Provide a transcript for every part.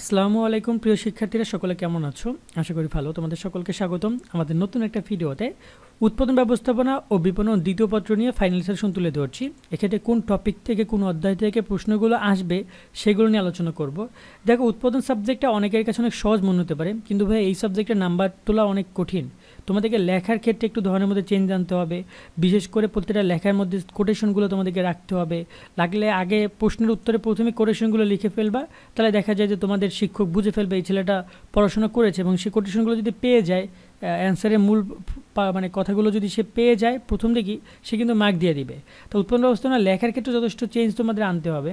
আসসালামু আলাইকুম প্রিয় শিক্ষার্থীরা সকলে কেমন আছো আশা করি ভালো তোমাদের সকলকে স্বাগতম আমাদের নতুন একটা ভিডিওতে উৎপাদন ব্যবস্থাপনা ও বিপণন দ্বিতীয় পত্র নিয়ে ফাইনাল সেশন তুলে ধরছি এক্ষেত্রে কোন টপিক থেকে কোন অধ্যায় থেকে প্রশ্নগুলো আসবে সেগুলো নিয়ে আলোচনা করব দেখো উৎপাদন সাবজেক্টটা অনেকের কাছে অনেক সহজ মনে হতে পারে কিন্তু ভাই এই সাবজেক্টের নাম্বার তোলা অনেক কঠিন তোমাদেরকে লেখার ক্ষেত্রে একটু ধরনের মধ্যে চেঞ্জ আনতে হবে বিশেষ করে প্রত্যেকটা লেখার মধ্যে কোটেশনগুলো তোমাদেরকে রাখতে হবে লাগলে আগে প্রশ্নের উত্তরে প্রথমে কোটেশনগুলো লিখে ফেলবা তাহলে দেখা যায় যে তোমাদের শিক্ষক বুঝে ফেলবে এই ছেলেটা পড়াশোনা করেছে এবং সেই কোটেশনগুলো যদি পেয়ে যায় অ্যান্সারের মূল মানে কথাগুলো যদি সে পেয়ে যায় প্রথম দিকেই সে কিন্তু মার্ক দিয়ে দিবে তো উৎপন্ন ব্যবস্থাপনা লেখার ক্ষেত্রে যথেষ্ট চেঞ্জ তোমাদের আনতে হবে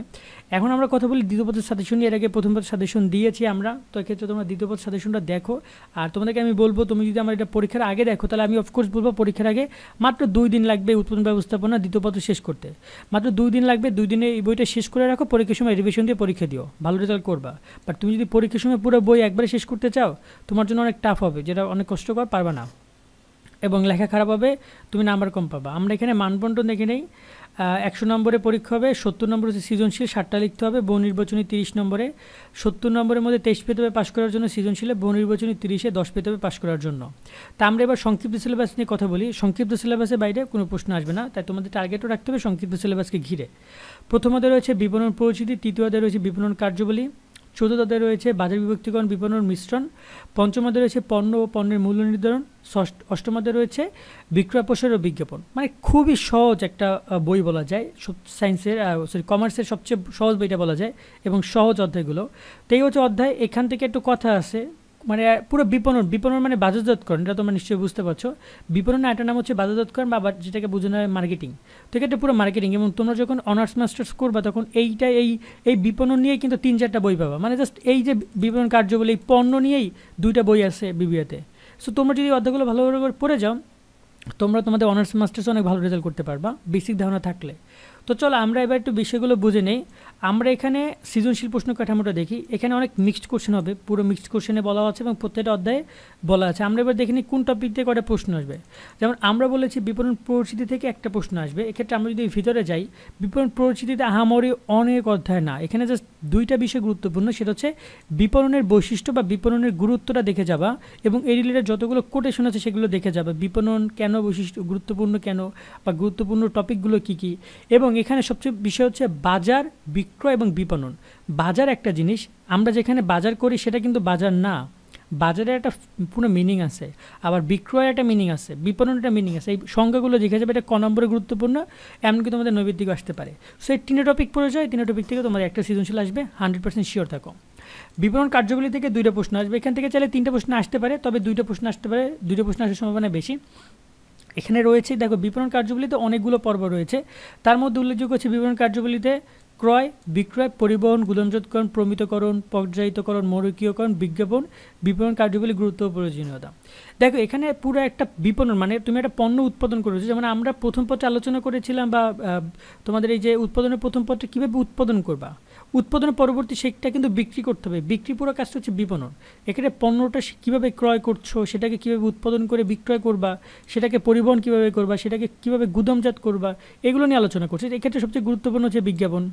এখন আমরা কথা বলি দ্বিতীয় পথের সাজেশন এর আগে প্রথম পথের সাজেশন দিয়েছি আমরা তো এক্ষেত্রে তোমরা দ্বিতীয় পথ সাজেশনটা দেখো আর তোমাদেরকে আমি বলবো তুমি যদি আমার এটা পরীক্ষার আগে দেখো তাহলে আমি অফকোর্স বলবো পরীক্ষার আগে মাত্র দুই দিন লাগবে উৎপন্ন ব্যবস্থাপনা দ্বিতীয় পত্র শেষ করতে মাত্র দুই দিন লাগবে দুই দিনে এই বইটা শেষ করে রাখো পরীক্ষার সময় রিভিশন দিয়ে পরীক্ষা দিও ভালো রেজাল্ট করবা বাট তুমি যদি পরীক্ষার সময় পুরো বই একবারে শেষ করতে চাও তোমার জন্য অনেক টাফ হবে যেটা অনেক কষ্টকর পারবা না এবং লেখা খারাপ হবে তুমি নাম্বার কম পাবা আমরা এখানে মানবন্টন দেখে নেই একশো নম্বরে পরীক্ষা হবে সত্তর নম্বর হচ্ছে সৃজনশীল ষাটটা লিখতে হবে বহু নির্বাচনী তিরিশ নম্বরে সত্তর নম্বরের মধ্যে তেইশ পেতে হবে পাশ করার জন্য সৃজনশীলে বহু নির্বাচনী তিরিশে দশ পেতে হবে পাশ করার জন্য তা আমরা এবার সংক্ষিপ্ত সিলেবাস নিয়ে কথা বলি সংক্ষিপ্ত সিলেবাসের বাইরে কোনো প্রশ্ন আসবে না তাই তোমাদের টার্গেটও রাখতে হবে সংক্ষিপ্ত সিলেবাসকে ঘিরে প্রথমতে রয়েছে বিপণন পরিচিতি তৃতীয়তে রয়েছে বিপণন কার্যবলী চতুর্থতে রয়েছে বাজার বিভক্তিকরণ বিপণন মিশ্রণ পঞ্চমতে রয়েছে পণ্য ও পণ্যের মূল্য নির্ধারণ ষষ্ঠ অষ্টমতে রয়েছে বিক্রয় প্রসার ও বিজ্ঞাপন মানে খুবই সহজ একটা বই বলা যায় সায়েন্সের সরি কমার্সের সবচেয়ে সহজ বইটা বলা যায় এবং সহজ অধ্যায়গুলো তো এই হচ্ছে অধ্যায় এখান থেকে একটু কথা আছে মানে পুরো বিপণন বিপণন মানে বাজারজাতকরণ এটা তোমরা নিশ্চয়ই বুঝতে পারছো বিপণন একটা নাম হচ্ছে বাজারজাতকরণ বা যেটাকে বোঝানো হয় মার্কেটিং তো এটা পুরো মার্কেটিং এবং তোমরা যখন অনার্স মাস্টার্স করবা তখন এইটা এই এই বিপণন নিয়েই কিন্তু তিন চারটা বই পাবা মানে জাস্ট এই যে বিপণন কার্যবলী এই পণ্য নিয়েই দুইটা বই আছে বিবিএতে সো তোমরা যদি অর্ধগুলো ভালোভাবে পড়ে যাও তোমরা তোমাদের অনার্স মাস্টার্স অনেক ভালো রেজাল্ট করতে পারবা বেসিক ধারণা থাকলে তো চলো আমরা এবার একটু বিষয়গুলো বুঝে নেই আমরা এখানে সৃজনশীল প্রশ্ন কাঠামোটা দেখি এখানে অনেক মিক্সড কোশ্চেন হবে পুরো মিক্সড কোশ্চেনে বলা আছে এবং প্রত্যেকটা অধ্যায়ে বলা আছে আমরা এবার দেখে নিই কোন টপিক থেকে কটা প্রশ্ন আসবে যেমন আমরা বলেছি বিপণন পরিস্থিতি থেকে একটা প্রশ্ন আসবে এক্ষেত্রে আমরা যদি ভিতরে যাই বিপণন পরিস্থিতিতে আহামরি অনেক অধ্যায় না এখানে জাস্ট দুইটা বিষয় গুরুত্বপূর্ণ সেটা হচ্ছে বিপণনের বৈশিষ্ট্য বা বিপণনের গুরুত্বটা দেখে যাবা এবং এই রিলেটেড যতগুলো কোটেশন আছে সেগুলো দেখে যাবে বিপণন কেন বৈশিষ্ট্য গুরুত্বপূর্ণ কেন বা গুরুত্বপূর্ণ টপিকগুলো কী কী এবং এখানে সবচেয়ে বিষয় হচ্ছে বাজার বিক্রয় এবং বিপণন বাজার একটা জিনিস আমরা যেখানে বাজার করি সেটা কিন্তু বাজার না বাজারের একটা পুরো মিনিং আছে আবার বিক্রয়ের একটা মিনিং আছে বিপণনের একটা মিনিং আছে এই সংজ্ঞাগুলো দেখে যাবে এটা ক নম্বরে গুরুত্বপূর্ণ এমনকি তোমাদের নৈবের দিকে আসতে পারে সো এই তিনটে টপিক পড়ে যায় তিনটে টপিক থেকে তোমাদের একটা সৃজনশীল আসবে হান্ড্রেড পার্সেন্ট শিওর থাকো বিপণন কার্যগুলি থেকে দুইটা প্রশ্ন আসবে এখান থেকে চাইলে তিনটা প্রশ্ন আসতে পারে তবে দুইটা প্রশ্ন আসতে পারে দুইটা প্রশ্ন আসার সম্ভাবনা বেশি এখানে রয়েছে দেখো বিপণন কার্যবলীতে অনেকগুলো পর্ব রয়েছে তার মধ্যে উল্লেখযোগ্য হচ্ছে বিপণন কার্যবলীতে ক্রয় বিক্রয় পরিবহন গুণনজোতকরণ প্রমিতকরণ পর্যায়িতকরণ মরকীয়করণ বিজ্ঞাপন বিপণন কার্যগুলি গুরুত্ব প্রয়োজনীয়তা দেখো এখানে পুরো একটা বিপণন মানে তুমি একটা পণ্য উৎপাদন করেছো যেমন আমরা প্রথম পথে আলোচনা করেছিলাম বা তোমাদের এই যে উৎপাদনের প্রথম পথে কীভাবে উৎপাদন করবা উৎপাদনের পরবর্তী সেটা কিন্তু বিক্রি করতে হবে বিক্রি পুরো কাজটা হচ্ছে বিপণন এখানে পণ্যটা কীভাবে ক্রয় করছো সেটাকে কীভাবে উৎপাদন করে বিক্রয় করবা সেটাকে পরিবহন কীভাবে করবা সেটাকে কীভাবে গুদমজাত করবা এগুলো নিয়ে আলোচনা করছে এক্ষেত্রে সবচেয়ে গুরুত্বপূর্ণ হচ্ছে বিজ্ঞাপন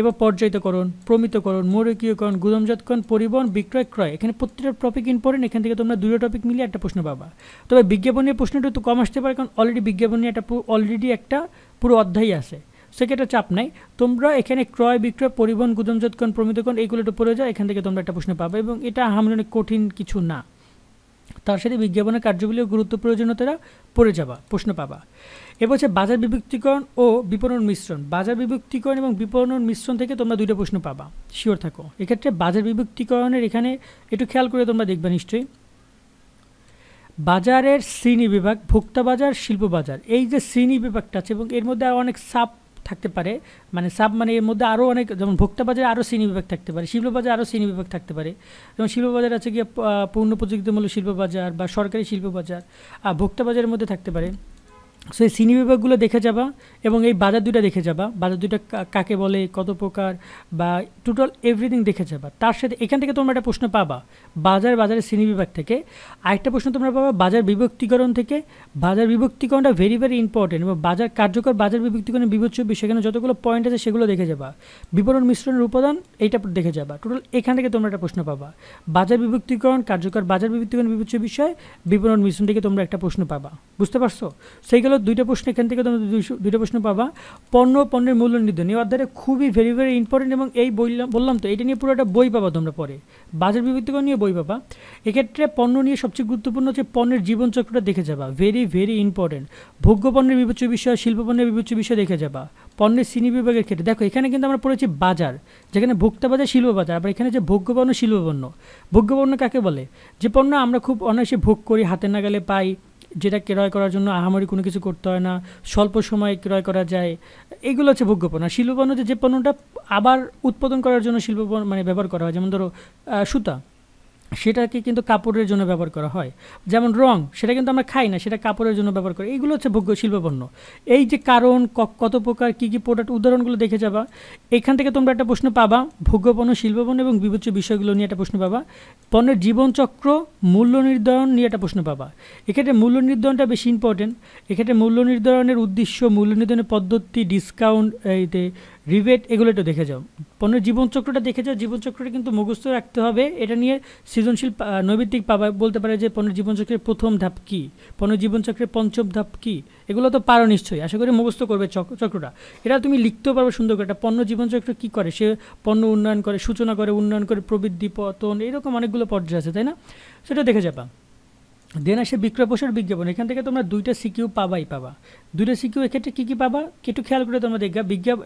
এবার পর্যায়িতকরণ প্রমিতকরণ মৌরকীয়করণ গুদমজাতকরণ পরিবহন বিক্রয় ক্রয় এখানে প্রত্যেকটা টপিক ইম্পর্টেন্ট এখান থেকে তোমরা দুটো টপিক মিলিয়ে একটা প্রশ্ন পাবা তবে বিজ্ঞাপনের প্রশ্নটা একটু কম আসতে পারে কারণ অলরেডি বিজ্ঞাপন নিয়ে একটা অলরেডি একটা পুরো অধ্যায় আছে সেক্ষেত্রে চাপ নাই তোমরা এখানে ক্রয় বিক্রয় পরিবহন গুদমজোৎকরণ প্রমিতকরণ এইগুলো একটু পড়ে যাও এখান থেকে তোমরা একটা প্রশ্ন পাবে এবং এটা আমাদের অনেক কঠিন কিছু না তার সাথে বিজ্ঞাপনের কার্যগুলিও গুরুত্ব প্রয়োজনীয়তারা পড়ে যাবা প্রশ্ন পাবা এবছর বাজার বিভক্তিকরণ ও বিপণন মিশ্রণ বাজার বিভক্তিকরণ এবং বিপণন মিশ্রণ থেকে তোমরা দুইটা প্রশ্ন পাবা শিওর থাকো এক্ষেত্রে বাজার বিভক্তিকরণের এখানে একটু খেয়াল করে তোমরা দেখবে নিশ্চয়ই বাজারের শ্রেণী বিভাগ ভোক্তা বাজার শিল্প বাজার এই যে শ্রেণী বিভাগটা আছে এবং এর মধ্যে অনেক সাব থাকতে পারে মানে সাব মানে এর মধ্যে আরও অনেক যেমন ভোক্তা বাজারে আরও শ্রেণী বিভাগ থাকতে পারে শিল্প বাজারে আরও শ্রেণী বিভাগ থাকতে পারে যেমন শিল্প বাজার আছে গিয়ে পূর্ণ প্রযুক্তিমূলক শিল্প বাজার বা সরকারি শিল্প বাজার আর ভোক্তা বাজারের মধ্যে থাকতে পারে সো এই শ্রেণী বিভাগগুলো দেখে যাবা এবং এই বাজার দুইটা দেখে যাবা বাজার দুইটা কাকে বলে কত প্রকার বা টোটাল এভরিথিং দেখে যাবা তার সাথে এখান থেকে তোমরা একটা প্রশ্ন পাবা বাজার বাজারের শ্রেণী বিভাগ থেকে আরেকটা প্রশ্ন তোমরা পাবা বাজার বিভক্তিকরণ থেকে বাজার বিভক্তিকরণটা ভেরি ভেরি ইম্পর্টেন্ট এবং বাজার কার্যকর বাজার বিভক্তিকরণের বিভচ্য সেখানে যতগুলো পয়েন্ট আছে সেগুলো দেখে যাবা বিবরণ মিশ্রণের উপাদান এইটা দেখে যাবা টোটাল এখান থেকে তোমরা একটা প্রশ্ন পাবা বাজার বিভক্তিকরণ কার্যকর বাজার বিভক্তিকরণ বিভচ্য বিষয় বিবরণ মিশ্রণ থেকে তোমরা একটা প্রশ্ন পাবা বুঝতে পারছো সেইগুলো দুইটা প্রশ্ন এখান থেকে তোমরা দুইটা প্রশ্ন পাবা পণ্য পণ্যের মূল্য নির্ধারণ এই অধ্যায়টা খুবই ভেরি ভেরি ইম্পর্টেন্ট এবং এই বললাম বললাম তো এটা নিয়ে পুরো একটা বই পাবা তোমরা পরে বাজার বিবৃতিকরণ নিয়ে বই পাবা এক্ষেত্রে পণ্য নিয়ে সবচেয়ে গুরুত্বপূর্ণ হচ্ছে পণ্যের জীবনচক্রটা দেখে যাবা ভেরি ভেরি ইম্পর্টেন্ট ভোগ্য পণ্যের বিবেচ্য বিষয় শিল্প পণ্যের বিবেচ্য বিষয় দেখে যাবা পণ্যের শ্রেণী বিভাগের ক্ষেত্রে দেখো এখানে কিন্তু আমরা পড়েছি বাজার যেখানে ভোক্তা বাজার শিল্প বাজার আবার এখানে যে ভোগ্য পণ্য শিল্প পণ্য ভোগ্য পণ্য কাকে বলে যে পণ্য আমরা খুব অনায়াসে ভোগ করি হাতে না গেলে পাই যেটা ক্রয় করার জন্য আহামারি কোনো কিছু করতে হয় না স্বল্প সময়ে ক্রয় করা যায় এগুলো হচ্ছে ভোগ্য পণ্য শিল্প পণ্য যে পণ্যটা আবার উৎপাদন করার জন্য শিল্প মানে ব্যবহার করা হয় যেমন ধরো সুতা সেটাকে কিন্তু কাপড়ের জন্য ব্যবহার করা হয় যেমন রং সেটা কিন্তু আমরা খাই না সেটা কাপড়ের জন্য ব্যবহার করি এইগুলো হচ্ছে ভোগ্য শিল্পপণ্য এই যে কারণ কত প্রকার কী কী প্রোডাক্ট উদাহরণগুলো দেখে যাবা এখান থেকে তোমরা একটা প্রশ্ন পাবা ভোগ্যপণ্য শিল্পপণ্য এবং বিবেচ্য বিষয়গুলো নিয়ে একটা প্রশ্ন পাবা পণ্যের জীবনচক্র মূল্য নির্ধারণ নিয়ে একটা প্রশ্ন পাবা এক্ষেত্রে মূল্য নির্ধারণটা বেশি ইম্পর্টেন্ট এক্ষেত্রে মূল্য নির্ধারণের উদ্দেশ্য মূল্য নির্ধারণের পদ্ধতি ডিসকাউন্ট এইতে রিভেট এগুলো একটু দেখে যাও পণ্যের জীবনচক্রটা দেখে যাও জীবনচক্রটা কিন্তু মুখস্থ রাখতে হবে এটা নিয়ে সৃজনশীল নৈবিত্তিক পাবা বলতে পারে যে পণ্যের জীবনচক্রের প্রথম ধাপ কী পণ্যের জীবনচক্রের পঞ্চম ধাপ কী এগুলো তো পারো নিশ্চয়ই আশা করি মুখস্থ করবে চক্রটা এটা তুমি লিখতেও পারবে সুন্দর করে একটা পণ্য জীবনচক্র কী করে সে পণ্য উন্নয়ন করে সূচনা করে উন্নয়ন করে প্রবৃদ্ধি পতন এরকম অনেকগুলো পর্যায় আছে তাই না সেটা দেখে যাবা দেন আসে বিক্রয় বসের বিজ্ঞাপন এখান থেকে তোমরা দুইটা সিকিউ পাবাই পাবা দুইটা সিকিউ এক্ষেত্রে কী কী পাবা একটু খেয়াল করে তোমরা দেখবা বিজ্ঞাপ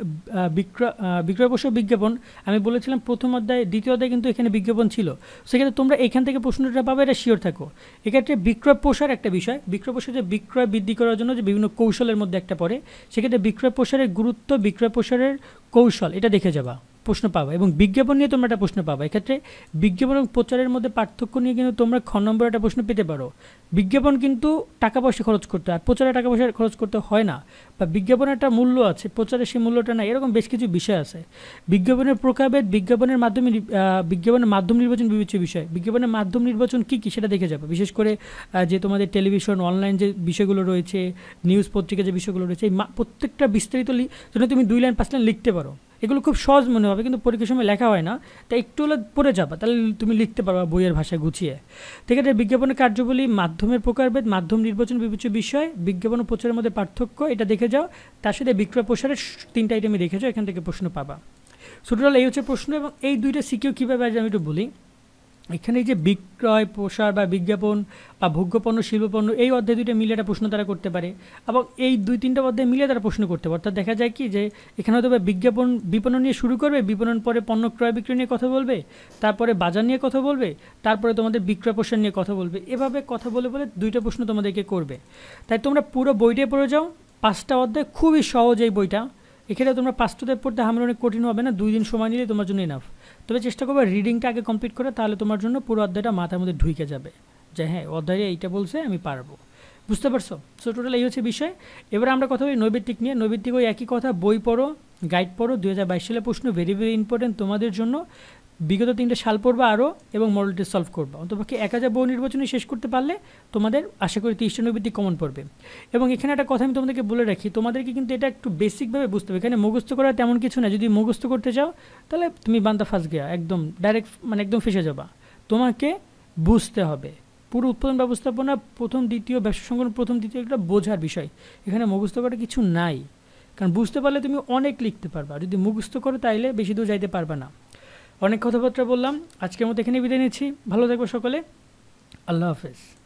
বিক্রয় বিক্রয় বসের বিজ্ঞাপন আমি বলেছিলাম প্রথম অধ্যায় দ্বিতীয় অধ্যায় কিন্তু এখানে বিজ্ঞাপন ছিল সেক্ষেত্রে তোমরা এখান থেকে প্রশ্নটা পাবে এটা শিওর থাকো এক্ষেত্রে বিক্রয় প্রসার একটা বিষয় বিক্রয় প্রসার যে বিক্রয় বৃদ্ধি করার জন্য যে বিভিন্ন কৌশলের মধ্যে একটা পড়ে সেক্ষেত্রে বিক্রয় প্রসারের গুরুত্ব বিক্রয় প্রসারের কৌশল এটা দেখে যাবা প্রশ্ন পাবা এবং বিজ্ঞাপন নিয়ে তোমরা একটা প্রশ্ন পাবা এক্ষেত্রে বিজ্ঞাপন এবং প্রচারের মধ্যে পার্থক্য নিয়ে কিন্তু তোমরা খ নম্বর একটা প্রশ্ন পেতে পারো বিজ্ঞাপন কিন্তু টাকা পয়সা খরচ করতে আর প্রচারে টাকা পয়সা খরচ করতে হয় না বা বিজ্ঞাপনের একটা মূল্য আছে প্রচারে সেই মূল্যটা না এরকম বেশ কিছু বিষয় আছে বিজ্ঞাপনের প্রকাভেদ বিজ্ঞাপনের মাধ্যমে বিজ্ঞাপনের মাধ্যম নির্বাচন বিবেচ্য বিষয় বিজ্ঞাপনের মাধ্যম নির্বাচন কী কী সেটা দেখে যাবে বিশেষ করে যে তোমাদের টেলিভিশন অনলাইন যে বিষয়গুলো রয়েছে নিউজ পত্রিকা যে বিষয়গুলো রয়েছে এই প্রত্যেকটা বিস্তারিত জন্য তুমি দুই লাইন পাঁচ লাইন লিখতে পারো এগুলো খুব সহজ মনে হবে কিন্তু পরীক্ষার সময় লেখা হয় না তাই একটু হলে পড়ে যাবা তাহলে তুমি লিখতে পারবা বইয়ের ভাষায় গুছিয়ে ঠিক আছে বিজ্ঞাপনের কার্যবলী মাধ্যমের প্রকারভেদ মাধ্যম নির্বাচন বিবেচ্য বিষয় বিজ্ঞাপন প্রচারের মধ্যে পার্থক্য এটা দেখে যাও তার সাথে বিক্রয় প্রসারের তিনটা আইটেমই দেখে যাও এখান থেকে প্রশ্ন পাবা সুটোটাল এই হচ্ছে প্রশ্ন এবং এই দুইটা শিখেও কীভাবে আমি একটু বলি এখানে যে বিক্রয় প্রসার বা বিজ্ঞাপন বা ভোগ্যপণ্য শিল্পপণ্য এই অধ্যায় দুইটা মিলে একটা প্রশ্ন তারা করতে পারে এবং এই দুই তিনটা অধ্যায় মিলে তারা প্রশ্ন করতে পারে অর্থাৎ দেখা যায় কি যে এখানে হয়তো বিজ্ঞাপন বিপণন নিয়ে শুরু করবে বিপণন পরে পণ্য ক্রয় বিক্রয় নিয়ে কথা বলবে তারপরে বাজার নিয়ে কথা বলবে তারপরে তোমাদের বিক্রয় প্রসার নিয়ে কথা বলবে এভাবে কথা বলে বলে দুইটা প্রশ্ন তোমাদেরকে করবে তাই তোমরা পুরো বইটাই পড়ে যাও পাঁচটা অধ্যায় খুবই সহজ এই বইটা এখানে তোমরা পাঁচটাতে পড়তে হামলা অনেক কঠিন হবে না দুই দিন সময় নিলে তোমার জন্য ইনাফ তবে চেষ্টা করবে রিডিংটা আগে কমপ্লিট করে তাহলে তোমার জন্য পুরো অধ্যায়টা মাথার মধ্যে ঢুকে যাবে যে হ্যাঁ অধ্যায়ে এইটা বলছে আমি পারবো বুঝতে পারছো সো টোটাল এই হচ্ছে বিষয় এবার আমরা কথা বলি নৈবেত্তিক নিয়ে নৈবেত্তিক ওই একই কথা বই পড়ো গাইড পড়ো দু সালে প্রশ্ন ভেরি ভেরি ইম্পর্টেন্ট তোমাদের জন্য বিগত তিনটা সাল পড়বা আরও এবং মডেলটি সলভ করবা অন্তপক্ষে এক হাজার বহু নির্বাচনে শেষ করতে পারলে তোমাদের আশা করি তিরিশটা নৈবৃত্তি কমন পড়বে এবং এখানে একটা কথা আমি তোমাদেরকে বলে রাখি তোমাদেরকে কিন্তু এটা একটু বেসিকভাবে বুঝতে হবে এখানে মুখস্থ করা তেমন কিছু না যদি মুখস্থ করতে চাও তাহলে তুমি বান্দা ফাঁস গিয়া একদম ডাইরেক্ট মানে একদম ফেসে যাবা তোমাকে বুঝতে হবে পুরো উৎপাদন ব্যবস্থাপনা প্রথম দ্বিতীয় ব্যবসা সংগঠন প্রথম দ্বিতীয় একটা বোঝার বিষয় এখানে মুখস্থ করা কিছু নাই কারণ বুঝতে পারলে তুমি অনেক লিখতে পারবা যদি মুখস্থ করো তাইলে বেশি দূর যাইতে পারবা না অনেক কথাবার্তা বললাম আজকের মতো এখানে বিদায় নিচ্ছি ভালো থাকবো সকলে আল্লাহ হাফেজ